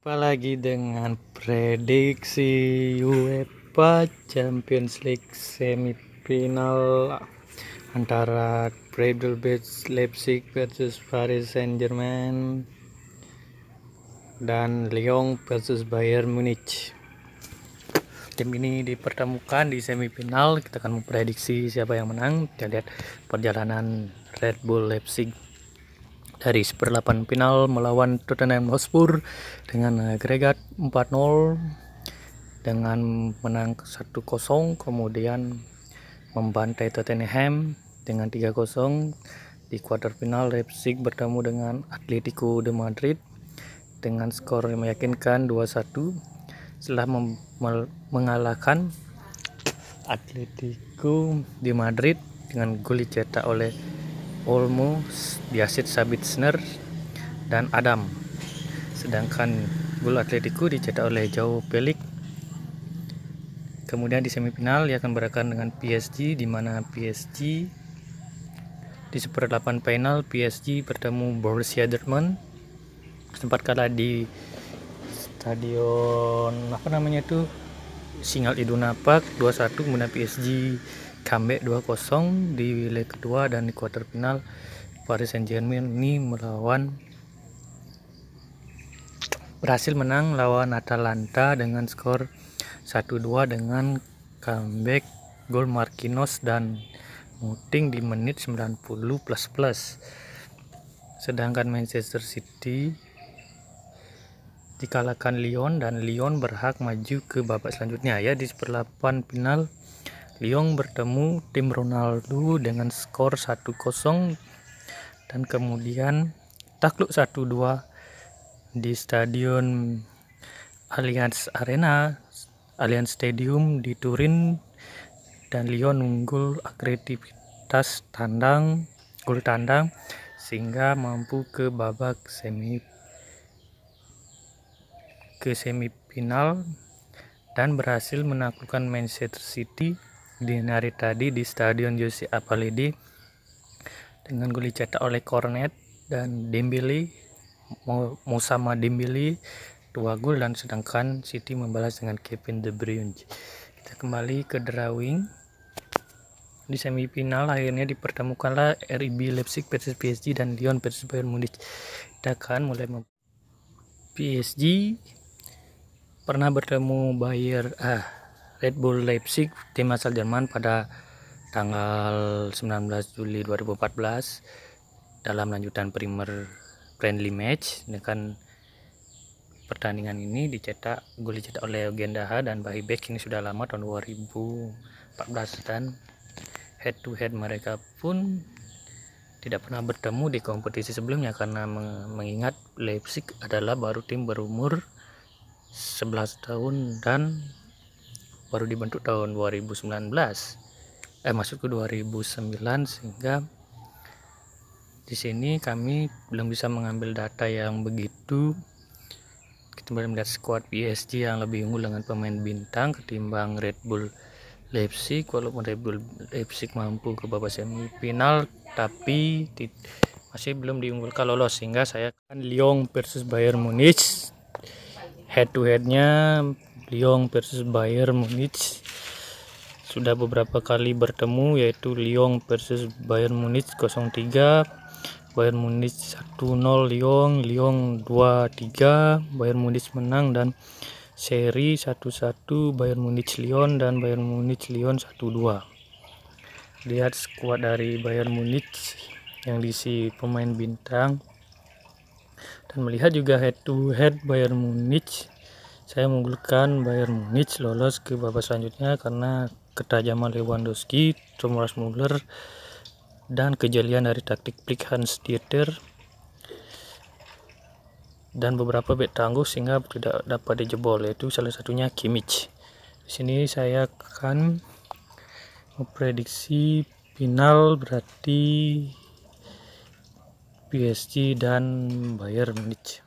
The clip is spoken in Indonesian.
Apalagi dengan prediksi UEFA Champions League semifinal antara Bredlbitz Leipzig versus Paris Saint-Germain dan Lyon versus Bayern Munich. Tim ini dipertemukan di semifinal. Kita akan memprediksi siapa yang menang. Kita lihat perjalanan Red Bull Leipzig dari seperlapan final melawan Tottenham Hotspur dengan agregat 4-0 dengan menang 1-0 kemudian membantai Tottenham dengan 3-0 di quarter final Leipzig bertemu dengan Atletico de Madrid dengan skor yang meyakinkan 2-1 setelah mengalahkan Atletico di Madrid dengan gol dicetak oleh Olmo, Diasit Sabitzner, dan Adam. Sedangkan gol Atletico dicetak oleh Joao Felix. Kemudian di semifinal ia akan berangkat dengan PSG di mana PSG di seperdelapan final PSG bertemu Borussia Dortmund sempat kalah di stadion apa namanya tuh Singal Iduna 2 21 kemudian PSG comeback 2-0 di leg kedua dan di quarter final Paris Saint Germain ini melawan berhasil menang lawan Atalanta dengan skor 1-2 dengan comeback gol Marquinhos dan Muting di menit 90 plus plus sedangkan Manchester City dikalahkan Lyon dan Lyon berhak maju ke babak selanjutnya ya di perlapan final Lyon bertemu tim Ronaldo dengan skor 1-0 dan kemudian takluk 1-2 di Stadion Allianz Arena Allianz Stadium di Turin dan Lyon unggul akreditas tandang gol tandang sehingga mampu ke babak semifinal ke semifinal dan berhasil menaklukkan Manchester City di hari tadi di Stadion Jose Apalidi dengan gol dicetak oleh Cornet dan Dembele Musama Dembele dua gol dan sedangkan City membalas dengan Kevin De Bruyne. Kita kembali ke drawing di semifinal akhirnya dipertemukanlah RB Leipzig versus PSG dan Lyon versus Bayern Munich. Kita akan mulai PSG pernah bertemu Bayer ah, Red Bull Leipzig tim asal Jerman pada tanggal 19 Juli 2014 dalam lanjutan primer friendly match dengan pertandingan ini dicetak gol dicetak oleh Eugen Daha dan Bahi Beck ini sudah lama tahun 2014 dan head to head mereka pun tidak pernah bertemu di kompetisi sebelumnya karena mengingat Leipzig adalah baru tim berumur 11 tahun dan baru dibentuk tahun 2019 eh masuk ke 2009 sehingga di sini kami belum bisa mengambil data yang begitu kita belum melihat squad PSG yang lebih unggul dengan pemain bintang ketimbang Red Bull Leipzig walaupun Red Bull Leipzig mampu ke babak semifinal tapi masih belum diunggulkan lolos sehingga saya akan Lyon versus Bayern Munich head to headnya Lyon versus Bayern Munich sudah beberapa kali bertemu yaitu Lyon versus Bayern Munich 03 Bayern Munich 1-0 Lyon Lyon 2-3 Bayern Munich menang dan seri 1-1 Bayern Munich Lyon dan Bayern Munich Lyon 1-2 lihat skuad dari Bayern Munich yang diisi pemain bintang dan melihat juga head to head Bayern Munich saya mengunggulkan Bayern Munich lolos ke babak selanjutnya karena ketajaman Lewandowski, Thomas Muller dan kejelian dari taktik Flick Hans Dieter dan beberapa bek tangguh sehingga tidak dapat dijebol yaitu salah satunya Kimmich. Di sini saya akan memprediksi final berarti PSG dan Bayern Munich